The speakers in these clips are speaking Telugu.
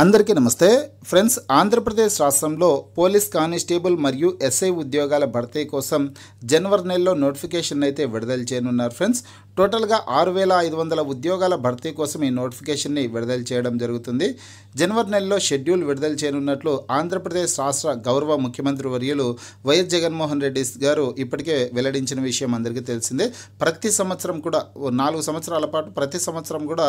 అందరికీ నమస్తే ఫ్రెండ్స్ ఆంధ్రప్రదేశ్ రాష్ట్రంలో పోలీస్ కానిస్టేబుల్ మరియు ఎస్ఐ ఉద్యోగాల భర్తీ కోసం జనవరి నెలలో నోటిఫికేషన్ అయితే విడుదల చేయనున్నారు ఫ్రెండ్స్ టోటల్గా ఆరు వేల ఐదు వందల ఉద్యోగాల భర్తీ కోసం ఈ నోటిఫికేషన్ని విడుదల చేయడం జరుగుతుంది జనవరి నెలలో షెడ్యూల్ విడుదల చేయనున్నట్లు ఆంధ్రప్రదేశ్ రాష్ట్ర గౌరవ ముఖ్యమంత్రి వర్యులు వైఎస్ జగన్మోహన్ రెడ్డి గారు ఇప్పటికే వెల్లడించిన విషయం అందరికీ తెలిసిందే ప్రతి సంవత్సరం కూడా నాలుగు సంవత్సరాల పాటు ప్రతి సంవత్సరం కూడా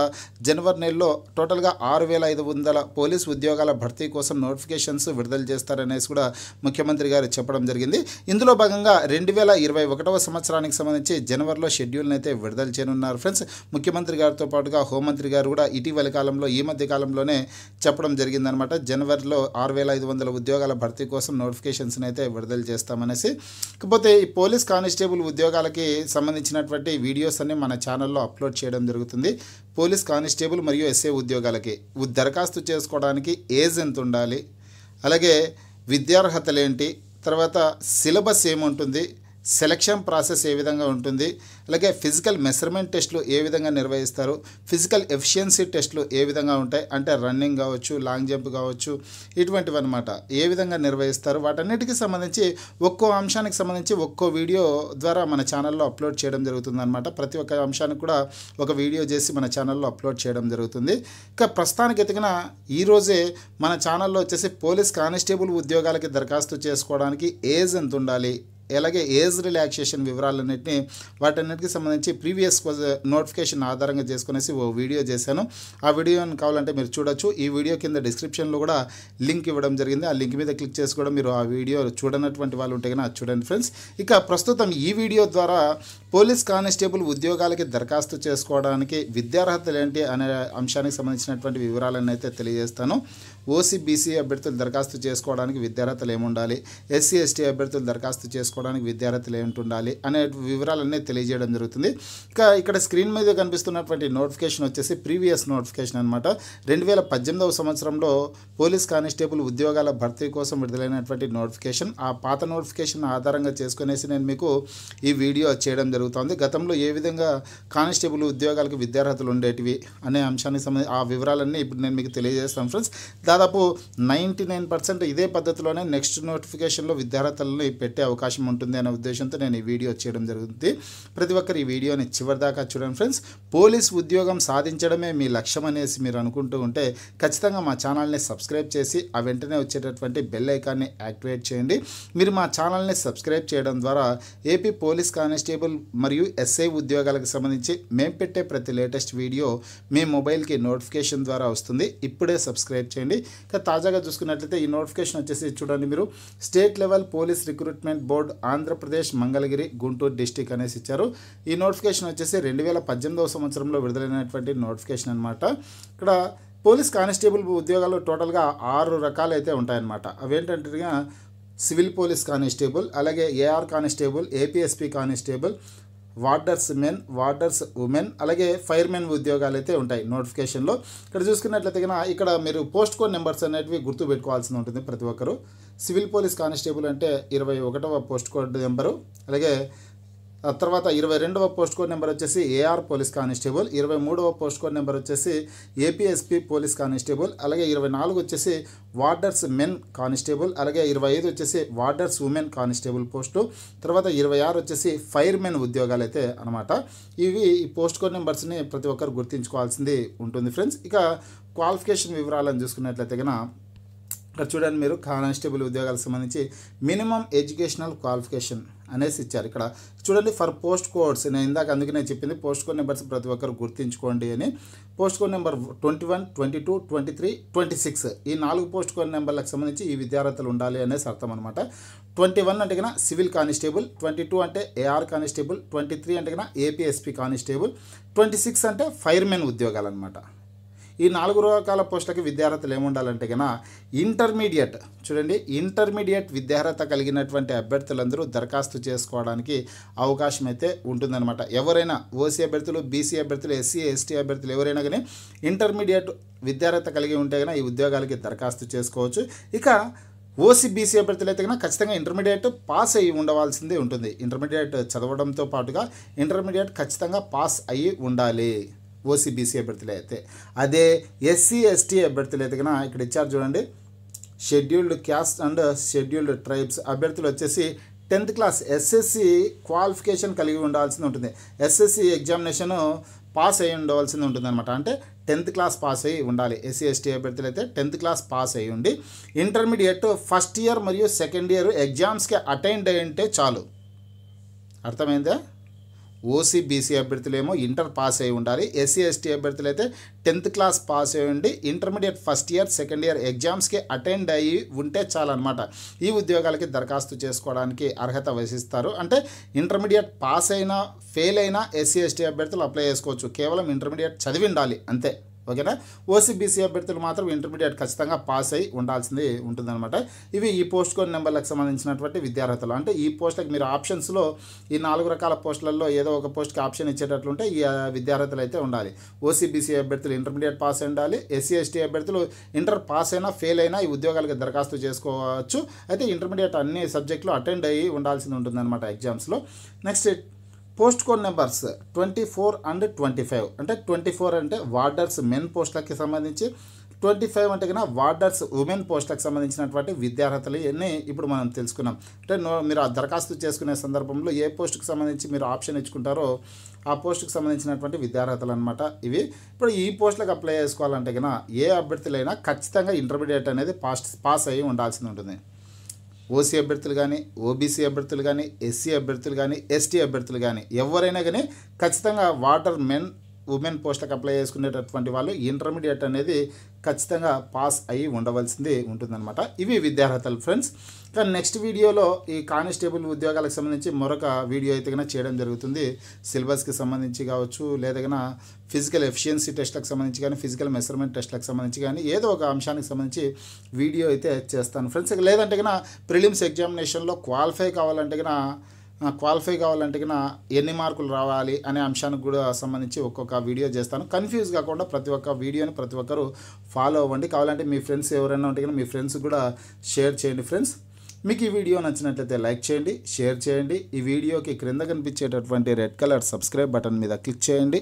జనవరి నెలలో టోటల్గా ఆరు వేల ఐదు వందల పోలీస్ ఉద్యోగాల భర్తీ కోసం నోటిఫికేషన్స్ విడుదల చేస్తారనేసి కూడా ముఖ్యమంత్రి గారు చెప్పడం జరిగింది ఇందులో భాగంగా రెండు వేల ఇరవై ఒకటవ సంవత్సరానికి సంబంధించి జనవరిలో షెడ్యూల్ని అయితే విడుదల చేయనున్నారు ఫ్రెండ్స్ ముఖ్యమంత్రి గారితో పాటుగా హోంమంత్రి గారు కూడా ఇటీవల కాలంలో ఈ మధ్య కాలంలోనే చెప్పడం జరిగిందనమాట జనవరిలో ఆరు వేల ఐదు వందల ఉద్యోగాల భర్తీ కోసం నోటిఫికేషన్స్ని అయితే విడుదల చేస్తామనేసి కాకపోతే ఈ పోలీస్ కానిస్టేబుల్ ఉద్యోగాలకి సంబంధించినటువంటి వీడియోస్ అన్ని మన ఛానల్లో అప్లోడ్ చేయడం జరుగుతుంది పోలీస్ కానిస్టేబుల్ మరియు ఎస్ఏ ఉద్యోగాలకి దరఖాస్తు చేసుకోవడానికి ఏజ్ ఎంత ఉండాలి అలాగే విద్యార్హతలేంటి తర్వాత సిలబస్ ఏముంటుంది సెలక్షన్ ప్రాసెస్ ఏ విధంగా ఉంటుంది అలాగే ఫిజికల్ మెసర్మెంట్ టెస్ట్లు ఏ విధంగా నిర్వహిస్తారు ఫిజికల్ ఎఫిషియన్సీ టెస్ట్లు ఏ విధంగా ఉంటాయి అంటే రన్నింగ్ కావచ్చు లాంగ్ జంప్ కావచ్చు ఇటువంటివి అనమాట ఏ విధంగా నిర్వహిస్తారు వాటన్నిటికీ సంబంధించి ఒక్కో అంశానికి సంబంధించి ఒక్కో వీడియో ద్వారా మన ఛానల్లో అప్లోడ్ చేయడం జరుగుతుంది అనమాట ప్రతి ఒక్క అంశానికి కూడా ఒక వీడియో చేసి మన ఛానల్లో అప్లోడ్ చేయడం జరుగుతుంది ఇక ప్రస్తుతానికి ఎదిగిన ఈరోజే మన ఛానల్లో వచ్చేసి పోలీస్ కానిస్టేబుల్ ఉద్యోగాలకి దరఖాస్తు చేసుకోవడానికి ఏజ్ ఎంత ఉండాలి అలాగే ఏజ్ రిలాక్సేషన్ వివరాలన్నింటినీ వాటన్నిటికి సంబంధించి ప్రీవియస్ నోటిఫికేషన్ ఆధారంగా చేసుకునేసి ఓ వీడియో చేశాను ఆ వీడియోని కావాలంటే మీరు చూడొచ్చు ఈ వీడియో కింద డిస్క్రిప్షన్లో కూడా లింక్ ఇవ్వడం జరిగింది ఆ లింక్ మీద క్లిక్ చేసి కూడా మీరు ఆ వీడియో చూడనటువంటి వాళ్ళు ఉంటే కానీ చూడండి ఫ్రెండ్స్ ఇక ప్రస్తుతం ఈ వీడియో ద్వారా పోలీస్ కానిస్టేబుల్ ఉద్యోగాలకి దరఖాస్తు చేసుకోవడానికి విద్యార్హతలు ఏంటి అనే అంశానికి సంబంధించినటువంటి వివరాలను అయితే తెలియజేస్తాను ఓసీబీసీ అభ్యర్థులు దరఖాస్తు చేసుకోవడానికి విద్యార్హతలు ఏముండాలి ఎస్సీ ఎస్టీ అభ్యర్థులు దరఖాస్తు చేసుకోవడానికి చేసుకోవడానికి విద్యార్థులు ఏంటుండాలి అనే వివరాలన్నీ తెలియజేయడం జరుగుతుంది ఇక ఇక్కడ స్క్రీన్ మీద కనిపిస్తున్నటువంటి నోటిఫికేషన్ వచ్చేసి ప్రీవియస్ నోటిఫికేషన్ అనమాట రెండు వేల పద్దెనిమిదవ సంవత్సరంలో పోలీస్ కానిస్టేబుల్ ఉద్యోగాల భర్తీ కోసం విడుదలైనటువంటి నోటిఫికేషన్ ఆ పాత నోటిఫికేషన్ ఆధారంగా చేసుకునేసి నేను మీకు ఈ వీడియో చేయడం జరుగుతుంది గతంలో ఏ విధంగా కానిస్టేబుల్ ఉద్యోగాలకు విద్యార్హతలు ఉండేటివి అనే అంశానికి సంబంధించి ఆ వివరాలన్నీ ఇప్పుడు నేను మీకు తెలియజేస్తాను ఫ్రెండ్స్ దాదాపు నైంటీ ఇదే పద్ధతిలోనే నెక్స్ట్ నోటిఫికేషన్లో విద్యార్హతలను పెట్టే అవకాశం ఉంటుంది అనే ఉద్దేశంతో నేను ఈ వీడియో చేయడం జరుగుతుంది ప్రతి ఒక్కరు ఈ వీడియోని చివరిదాకా చూడండి ఫ్రెండ్స్ పోలీస్ ఉద్యోగం సాధించడమే మీ లక్ష్యం అనేసి మీరు అనుకుంటూ ఉంటే ఖచ్చితంగా మా ఛానల్ని సబ్స్క్రైబ్ చేసి ఆ వెంటనే వచ్చేటటువంటి బెల్ ఐకాన్ని యాక్టివేట్ చేయండి మీరు మా ఛానల్ని సబ్స్క్రైబ్ చేయడం ద్వారా ఏపీ పోలీస్ కానిస్టేబుల్ మరియు ఎస్ఐ ఉద్యోగాలకు సంబంధించి మేము పెట్టే ప్రతి లేటెస్ట్ వీడియో మీ మొబైల్కి నోటిఫికేషన్ ద్వారా వస్తుంది ఇప్పుడే సబ్స్క్రైబ్ చేయండి ఇక తాజాగా చూసుకున్నట్లయితే ఈ నోటిఫికేషన్ వచ్చేసి చూడండి మీరు state level police recruitment board ఇప్పుడు ఆంధ్రప్రదేశ్ మంగళగిరి గుంటూరు డిస్టిక్ అనేసి ఇచ్చారు ఈ నోటిఫికేషన్ వచ్చేసి రెండు వేల పద్దెనిమిదవ సంవత్సరంలో విడుదలైనటువంటి నోటిఫికేషన్ అనమాట ఇక్కడ పోలీస్ కానిస్టేబుల్ ఉద్యోగాలు టోటల్గా ఆరు రకాలు అయితే ఉంటాయన్నమాట అవేంటంటే సివిల్ పోలీస్ కానిస్టేబుల్ అలాగే AR constable APSP constable warders men warders women అలాగే ఫైర్మెన్ ఉద్యోగాలు అయితే ఉంటాయి నోటిఫికేషన్లో ఇక్కడ చూసుకున్నట్లయితే కనుక ఇక్కడ మీరు పోస్ట్ కోడ్ నెంబర్స్ అనేటివి గుర్తు పెట్టుకోవాల్సి ఉంటుంది ప్రతి ఒక్కరు సివిల్ పోలీస్ కానిస్టేబుల్ అంటే ఇరవై ఒకటవ పోస్ట్ కోడ్ నెంబరు అలాగే తర్వాత ఇరవై రెండవ పోస్ట్ కోడ్ నెంబర్ వచ్చేసి ఏఆర్ పోలీస్ కానిస్టేబుల్ ఇరవై మూడవ పోస్ట్ కోడ్ నెంబర్ వచ్చేసి ఏపీఎస్పి పోలీస్ కానిస్టేబుల్ అలాగే ఇరవై నాలుగు వచ్చేసి వార్డర్స్ మెన్ కానిస్టేబుల్ అలాగే ఇరవై ఐదు వచ్చేసి వార్డర్స్ ఉమెన్ కానిస్టేబుల్ పోస్టు తర్వాత ఇరవై ఆరు వచ్చేసి ఫైర్మెన్ ఉద్యోగాలు అయితే అనమాట ఇవి ఈ పోస్ట్ కోడ్ నెంబర్స్ని ప్రతి ఒక్కరు గుర్తుంచుకోవాల్సింది ఉంటుంది ఫ్రెండ్స్ ఇక క్వాలిఫికేషన్ వివరాలను చూసుకున్నట్లయితే కనుక ఇక్కడ చూడండి మీరు కానిస్టేబుల్ ఉద్యోగాలకు సంబంధించి మినిమం ఎడ్యుకేషనల్ క్వాలిఫికేషన్ అనేసి ఇచ్చారు ఇక్కడ చూడండి ఫర్ పోస్ట్ కోడ్స్ నేను ఇందాక అందుకే నేను చెప్పింది పోస్ట్ కోడ్ నెంబర్స్ ప్రతి ఒక్కరు గుర్తించుకోండి అని post code number twenty one twenty two twenty three twenty six ఈ నాలుగు పోస్ట్ కోడ్ నెంబర్లకు సంబంధించి ఈ విద్యార్థులు ఉండాలి అనేసి అర్థం అనమాట ట్వంటీ వన్ అంటే కన్నా సివిల్ కానిస్టేబుల్ ట్వంటీ టూ అంటే ఏఆర్ కానిస్టేబుల్ ట్వంటీ త్రీ అంటే కన్నా ఏపీఎస్పీ కానిస్టేబుల్ ట్వంటీ సిక్స్ అంటే ఫైర్మెన్ ఉద్యోగాలు అనమాట ఈ నాలుగు రకాల పోస్టులకి విద్యార్హతలు ఏముండాలంటే కన్నా ఇంటర్మీడియట్ చూడండి ఇంటర్మీడియట్ విద్యార్హత కలిగినటువంటి అభ్యర్థులందరూ దరఖాస్తు చేసుకోవడానికి అవకాశం అయితే ఉంటుందన్నమాట ఎవరైనా ఓసీ అభ్యర్థులు బీసీ అభ్యర్థులు ఎస్సీ ఎస్టీ అభ్యర్థులు ఎవరైనా కానీ ఇంటర్మీడియట్ విద్యార్హత కలిగి ఉంటే కన్నా ఈ ఉద్యోగాలకి దరఖాస్తు చేసుకోవచ్చు ఇక ఓసీబీసీ అయితే కనుక ఖచ్చితంగా ఇంటర్మీడియట్ పాస్ అయ్యి ఉండవలసిందే ఉంటుంది ఇంటర్మీడియట్ చదవడంతో పాటుగా ఇంటర్మీడియట్ ఖచ్చితంగా పాస్ అయ్యి ఉండాలి ఓసీబీసీ అభ్యర్థులు అయితే అదే ఎస్సీ ఎస్టీ అభ్యర్థులు అయితే కన్నా ఇక్కడ ఇచ్చారు చూడండి scheduled caste and scheduled tribes అభ్యర్థులు వచ్చేసి టెన్త్ క్లాస్ ఎస్ఎస్సి క్వాలిఫికేషన్ కలిగి ఉండాల్సింది ఉంటుంది ఎస్ఎస్సి ఎగ్జామినేషను పాస్ అయి ఉండవలసింది ఉంటుంది అనమాట అంటే టెన్త్ క్లాస్ పాస్ అయ్యి ఉండాలి ఎస్సీ ఎస్టీ అభ్యర్థులు అయితే టెన్త్ క్లాస్ పాస్ అయ్యి ఉండి ఇంటర్మీడియట్ ఫస్ట్ ఇయర్ మరియు సెకండ్ ఇయర్ ఎగ్జామ్స్కి అటెండ్ అయ్యి ఉంటే చాలు అర్థమైందా ఓసీ బీసీ అభ్యర్థులేమో ఇంటర్ పాస్ అయి ఉండాలి ఎస్సీ ఎస్టీ అభ్యర్థులు అయితే టెన్త్ క్లాస్ పాస్ అయి ఉండి intermediate first year second year ఎగ్జామ్స్కి అటెండ్ అయ్యి ఉంటే చాలన్నమాట ఈ ఉద్యోగాలకి దరఖాస్తు చేసుకోవడానికి అర్హత వహిస్తారు అంటే ఇంటర్మీడియట్ పాస్ అయినా ఫెయిల్ అయినా ఎస్సీ ఎస్టీ అభ్యర్థులు అప్లై చేసుకోవచ్చు కేవలం ఇంటర్మీడియట్ చదివిండాలి అంతే ఓకేనా ఓసీబీసీ అభ్యర్థులు మాత్రం ఇంటర్మీడియట్ ఖచ్చితంగా పాస్ అయ్యి ఉండాల్సింది ఉంటుందన్నమాట ఇవి ఈ పోస్ట్ కోడ్ నెంబర్లకు సంబంధించినటువంటి విద్యార్హతలు అంటే ఈ పోస్ట్కి మీరు ఆప్షన్స్లో ఈ నాలుగు రకాల పోస్టులలో ఏదో ఒక పోస్ట్కి ఆప్షన్ ఇచ్చేటట్లుంటే ఈ విద్యార్హతలు అయితే ఉండాలి ఓసీబీసీ అభ్యర్థులు ఇంటర్మీడియట్ పాస్ అయి ఉండాలి ఎస్సీ ఎస్టీ అభ్యర్థులు ఇంటర్ పాస్ అయినా ఫెయిల్ అయినా ఈ ఉద్యోగాలకు దరఖాస్తు చేసుకోవచ్చు అయితే ఇంటర్మీడియట్ అన్ని సబ్జెక్టులు అటెండ్ అయ్యి ఉండాల్సింది ఉంటుందన్నమాట ఎగ్జామ్స్లో next post code numbers twenty four and twenty five అంటే ట్వంటీ ఫోర్ అంటే వార్డర్స్ మెన్ పోస్టులకి సంబంధించి ట్వంటీ ఫైవ్ అంటే కన్నా వార్డర్స్ ఉమెన్ పోస్టులకు సంబంధించినటువంటి విద్యార్హతలు ఇవన్నీ ఇప్పుడు మనం తెలుసుకున్నాం అంటే మీరు దరఖాస్తు చేసుకునే సందర్భంలో ఏ పోస్టుకు సంబంధించి మీరు ఆప్షన్ ఇచ్చుకుంటారో ఆ పోస్టుకు సంబంధించినటువంటి విద్యార్హతలు అనమాట ఇవి ఇప్పుడు ఈ పోస్టులకు అప్లై చేసుకోవాలంటే కన్నా ఏ అభ్యర్థులైనా ఖచ్చితంగా ఇంటర్మీడియట్ అనేది పాస్ పాస్ అయ్యి ఉండాల్సి ఉంటుంది ఓసీ అభ్యర్థులు కానీ ఓబీసీ అభ్యర్థులు కానీ ఎస్సీ అభ్యర్థులు కానీ ఎస్టీ అభ్యర్థులు కానీ ఎవరైనా కానీ ఖచ్చితంగా వాటర్ మెన్ ఉమెన్ పోస్టులకు అప్లై చేసుకునేటటువంటి వాళ్ళు ఇంటర్మీడియట్ అనేది ఖచ్చితంగా పాస్ అయ్యి ఉండవలసింది ఉంటుందన్నమాట ఇవి విద్యార్హతలు ఫ్రెండ్స్ కానీ నెక్స్ట్ వీడియోలో ఈ కానిస్టేబుల్ ఉద్యోగాలకు సంబంధించి మరొక వీడియో అయితే కన్నా చేయడం జరుగుతుంది సిలబస్కి సంబంధించి కావచ్చు లేదా ఫిజికల్ ఎఫిషియన్సీ టెస్ట్లకు సంబంధించి కానీ ఫిజికల్ మెజర్మెంట్ టెస్ట్లకు సంబంధించి కానీ ఏదో ఒక అంశానికి సంబంధించి వీడియో అయితే చేస్తాను ఫ్రెండ్స్ లేదంటే కన్నా ప్రిలిమ్స్ ఎగ్జామినేషన్లో క్వాలిఫై కావాలంటే కన్నా క్వాలిఫై కావాలంటే ఎన్ని మార్కులు రావాలి అనే అంశానికి కూడా సంబంధించి ఒక్కొక్క వీడియో చేస్తాను కన్ఫ్యూజ్ కాకుండా ప్రతి ఒక్క వీడియోని ప్రతి ఒక్కరు ఫాలో అవ్వండి కావాలంటే మీ ఫ్రెండ్స్ ఎవరైనా ఉంటే మీ ఫ్రెండ్స్ కూడా షేర్ చేయండి ఫ్రెండ్స్ మీకు ఈ వీడియో నచ్చినట్లయితే లైక్ చేయండి షేర్ చేయండి ఈ వీడియోకి క్రింద కనిపించేటటువంటి రెడ్ కలర్ సబ్స్క్రైబ్ బటన్ మీద క్లిక్ చేయండి